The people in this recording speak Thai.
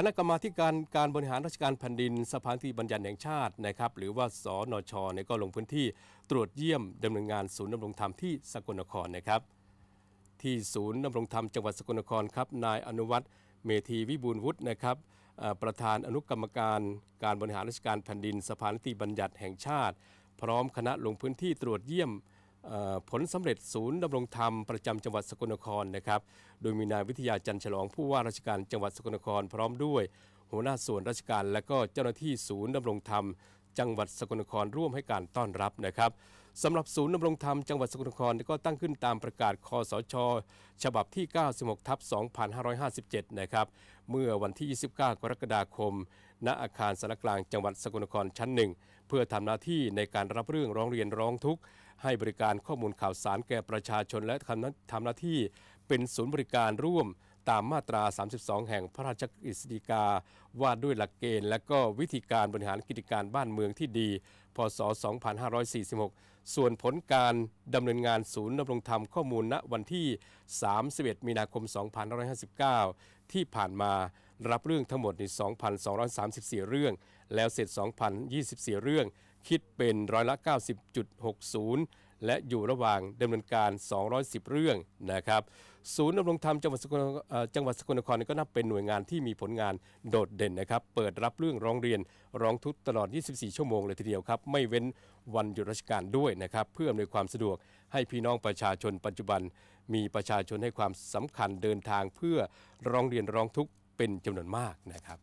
คณะกรรมาการการบริหารราชการแผ่นดิน สภานิติบัญญัติแห่งชาตินะครับหรือว่าสนชนก็ลงพื้นที่ตรวจเยี่ยมดำเนินงานศูนย์ดำรงธรรมที่สกลนครนะครับที่ศูนย์ดำรงธรรมจังหวัดสกลนครครับนายอนุวัฒน์เมธีวิบูลวุฒินะครับประธานอนุกรรมการการบริหารราชการแผ่นดินสภานิติบัญญัติแห่งชาติ พร้อมคณะลงพื้นที่ตรวจเยี่ยมผลสำเร็จศูนย์ดำรงธรรมประจำจังหวัดสกลนครนะครับ โดยมีนายวิทยาจันทร์ฉลองผู้ว่าราชการจังหวัดสกลนคร พร้อมด้วย หัวหน้าส่วนราชการ และก็เจ้าหน้าที่ศูนย์ดำรงธรรมจังหวัดสกลนครร่วมให้การต้อนรับนะครับสำหรับศูนย์ดำรงธรรมจังหวัดสกลนครก็ตั้งขึ้นตามประกาศคอสชฉบับที่ 96ทับ2557นะครับเมื่อวันที่ 29 กรกฎาคม ณอาคารสารกลางจังหวัดสกลนครชั้นหนึ่งเพื่อทำหน้าที่ในการรับเรื่องร้องเรียนร้องทุกข์ ให้บริการข้อมูลข่าวสารแก่ประชาชนและทำหน้าที่เป็นศูนย์บริการร่วมตามมาตรา 32 แห่งพระราชกฤษฎีกาว่าด้วยหลักเกณฑ์และก็วิธีการบริหารกิจการบ้านเมืองที่ดี พศ 2546 ส่วนผลการดำเนินงานศูนย์ดำรงธรรมข้อมูล ณ วันที่ 31 มีนาคม 2559 ที่ผ่านมารับเรื่องทั้งหมดใน 2,234 เรื่อง แล้วเสร็จ 2,024 เรื่องคิดเป็นร้อยละ90.60และอยู่ระหว่างดำเนินการ 210 เรื่องนะครับ ศูนย์ดำรงธรรมจังหวัดสกลจังหวัดสกลนครก็นับเป็นหน่วยงานที่มีผลงานโดดเด่นนะครับ เปิดรับเรื่องร้องเรียนร้องทุกตลอด24ชั่วโมงเลยทีเดียวครับไม่เว้นวันหยุดราชการด้วยนะครับเพื่ออำนวยความสะดวก ให้พี่น้องประชาชนปัจจุบัน มีประชาชนให้ความสำคัญเดินทางเพื่อร้องเรียนร้องทุกข์เป็นจำนวนมากนะครับ